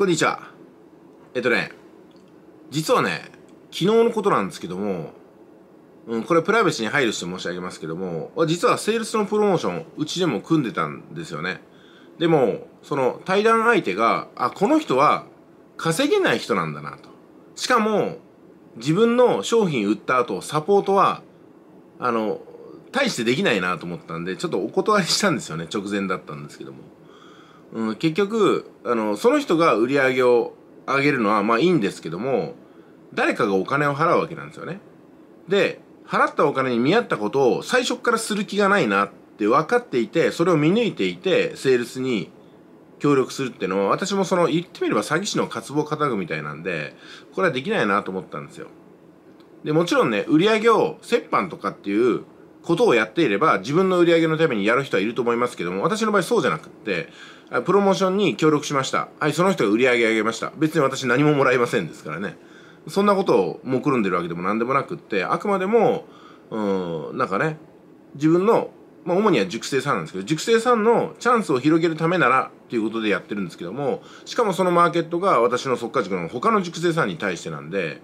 こんにちは。えっとね、実はね、昨日のことなんですけども、うん、これプライベートに配慮して申し上げますけども、実はセールスのプロモーション、うちでも組んでたんですよね。でも、その対談相手が、あ、この人は稼げない人なんだなと。しかも、自分の商品売った後、サポートは、あの、大してできないなと思ったんで、ちょっとお断りしたんですよね。直前だったんですけども。うん、結局あのその人が売り上げを上げるのはまあいいんですけども誰かがお金を払うわけなんですよねで払ったお金に見合ったことを最初からする気がないなって分かっていてそれを見抜いていてセールスに協力するっていうのは私もその言ってみれば詐欺師の渇望を肩みたいなんでこれはできないなと思ったんですよでもちろんね売り上げを折半とかっていうことをやっていれば自分の売り上げのためにやる人はいると思いますけども私の場合そうじゃなくってプロモーションに協力しましたはいその人が売り上げ上げました別に私何ももらえませんですからねそんなことをもくるんでるわけでも何でもなくってあくまでもうんなんかね自分の、まあ、主には熟成さんなんですけど熟成さんのチャンスを広げるためならっていうことでやってるんですけどもしかもそのマーケットが私の速化塾の他の熟成さんに対してなんで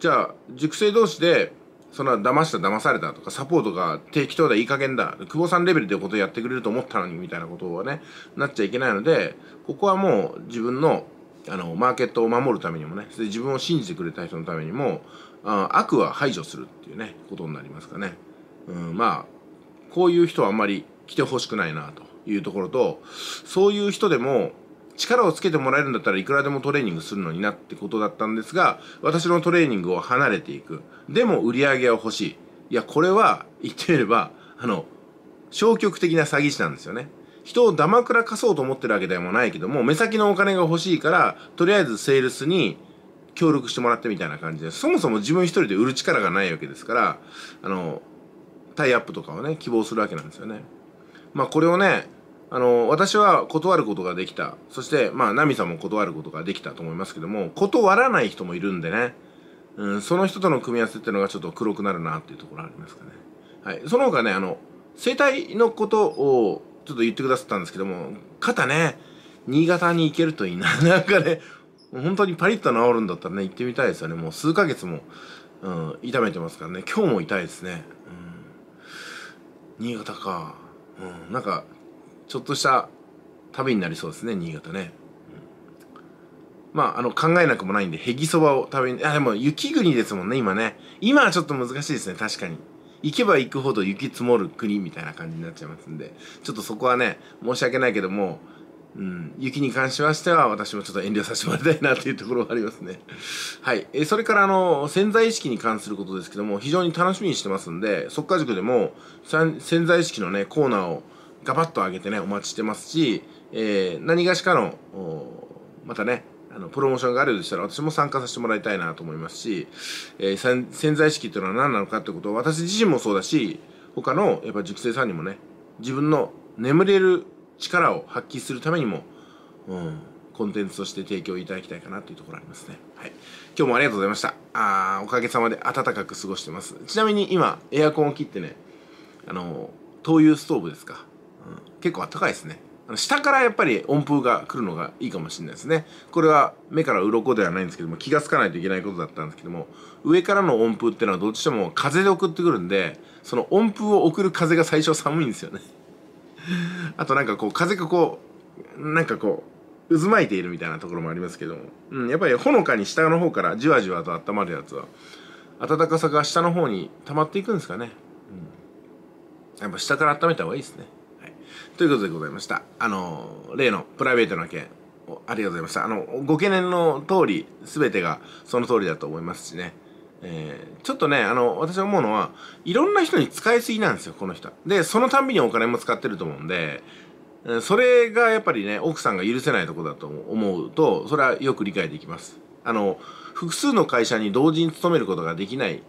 じゃあ熟成同士でそんな騙した騙されたとかサポートが適当だいい加減だ久保さんレベルでことやってくれると思ったのにみたいなことはねなっちゃいけないのでここはもう自分のあのマーケットを守るためにもね自分を信じてくれた人のためにもあ悪は排除するっていうねことになりますかね、うん、まあこういう人はあんまり来てほしくないなというところとそういう人でも力をつけてもらえるんだったらいくらでもトレーニングするのになってことだったんですが、私のトレーニングを離れていく。でも売り上げは欲しい。いや、これは言ってみれば、あの、消極的な詐欺師なんですよね。人をダマくらかそうと思ってるわけでもないけども、目先のお金が欲しいから、とりあえずセールスに協力してもらってみたいな感じで、そもそも自分一人で売る力がないわけですから、あの、タイアップとかをね、希望するわけなんですよね。まあこれをね、あの、私は断ることができた。そして、まあ、ナミさんも断ることができたと思いますけども、断らない人もいるんでね、うん、その人との組み合わせっていうのがちょっと黒くなるなっていうところありますかね。はい。その他ね、あの、生体のことをちょっと言ってくださったんですけども、肩ね、新潟に行けるといいな。なんかね、本当にパリッと治るんだったらね、行ってみたいですよね。もう数ヶ月も、うん、痛めてますからね。今日も痛いですね。うん、新潟か。うん、なんか、ちょっとした旅になりそうですね新潟ね、うん、まああの考えなくもないんでへぎそばを食べにあでも雪国ですもんね今ね今はちょっと難しいですね確かに行けば行くほど雪積もる国みたいな感じになっちゃいますんでちょっとそこはね申し訳ないけどもうん、雪に関しましては私もちょっと遠慮させてもらいたいなというところがありますね。はい。え、それからあの、潜在意識に関することですけども、非常に楽しみにしてますんで、速化塾でも、潜在意識のね、コーナーをガバッと上げてね、お待ちしてますし、えー、何がしかの、またね、あの、プロモーションがあるようでしたら、私も参加させてもらいたいなと思いますし、えー、潜在意識ていうのは何なのかってことを、私自身もそうだし、他の、やっぱ熟成さんにもね、自分の眠れる力を発揮するためにも、うん、コンテンツとして提供いただきたいかなというところありますね。はい。今日もありがとうございました。あおかげさまで暖かく過ごしてます。ちなみに今、エアコンを切ってね、あの、灯油ストーブですか。結構あったかいですね下からやっぱり温風が来るのがいいかもしれないですねこれは目から鱗ではないんですけども気が付かないといけないことだったんですけども上からの温風っていうのはどっちでも風で送ってくるんでその温風を送る風が最初寒いんですよね あとなんかこう風がこうなんかこう渦巻いているみたいなところもありますけども、うん、やっぱりほのかに下の方からじわじわと温まるやつは暖かさが下の方に溜まっていくんですかね、うん、やっぱ下から温めた方がいいですねということでございました。あの、例のプライベートな件、ありがとうございました。あの、ご懸念の通り、すべてがその通りだと思いますしね。えー、ちょっとね、あの、私思うのは、いろんな人に使いすぎなんですよ、この人。で、そのたんびにお金も使ってると思うんで、それがやっぱりね、奥さんが許せないとこだと思うと、それはよく理解できます。あの、複数の会社に同時に勤めることができない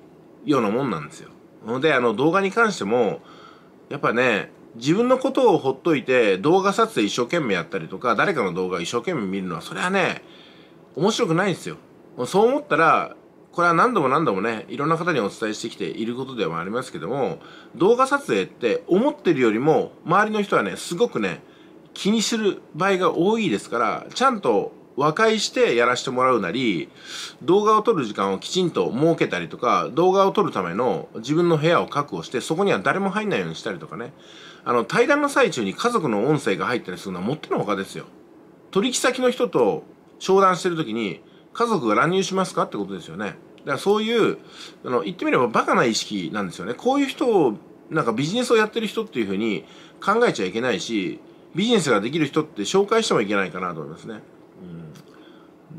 ようなもんなんですよ。ので、あの、動画に関しても、やっぱね、自分のことをほっといて動画撮影一生懸命やったりとか誰かの動画一生懸命見るのはそれはね面白くないんですよそう思ったらこれは何度も何度もねいろんな方にお伝えしてきていることではありますけども動画撮影って思ってるよりも周りの人はねすごくね気にする場合が多いですからちゃんと和解してやらしてもらうなり、動画を撮る時間をきちんと設けたりとか、動画を撮るための自分の部屋を確保して、そこには誰も入んないようにしたりとかね。あの、対談の最中に家族の音声が入ったりするのはもってのほかですよ。取引先の人と商談してる時に、家族が乱入しますかってことですよね。だからそういう、あの、言ってみればバカな意識なんですよね。こういう人を、なんかビジネスをやってる人っていうふうに考えちゃいけないし、ビジネスができる人って紹介してもいけないかなと思いますね。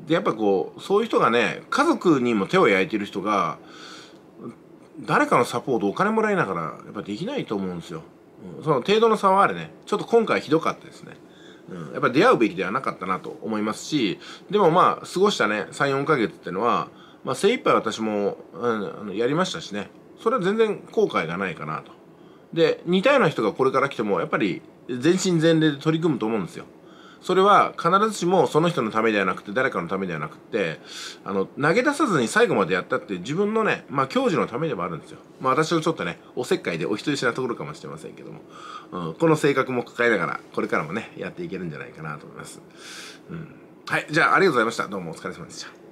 でやっぱこうそういう人がね家族にも手を焼いてる人が誰かのサポートお金もらいながらやっぱできないと思うんですよ、うん、その程度の差はあれねちょっと今回ひどかったですねうん、やっぱ出会うべきではなかったなと思いますし、でもまあ、過ごしたね、3、4ヶ月ってのは、まあ、精一杯私も、うん、あのやりましたしね、それは全然後悔がないかなと。で、似たような人がこれから来ても、やっぱり全身全霊で取り組むと思うんですよ。それは必ずしもその人のためではなくて誰かのためではなくてあの投げ出さずに最後までやったって自分のねまあ教授のためでもあるんですよまあ私はちょっとねおせっかいでお人よしなところかもしれませんけども、うん、この性格も抱えながらこれからもねやっていけるんじゃないかなと思います、うん、はいじゃあありがとうございましたどうもお疲れ様でした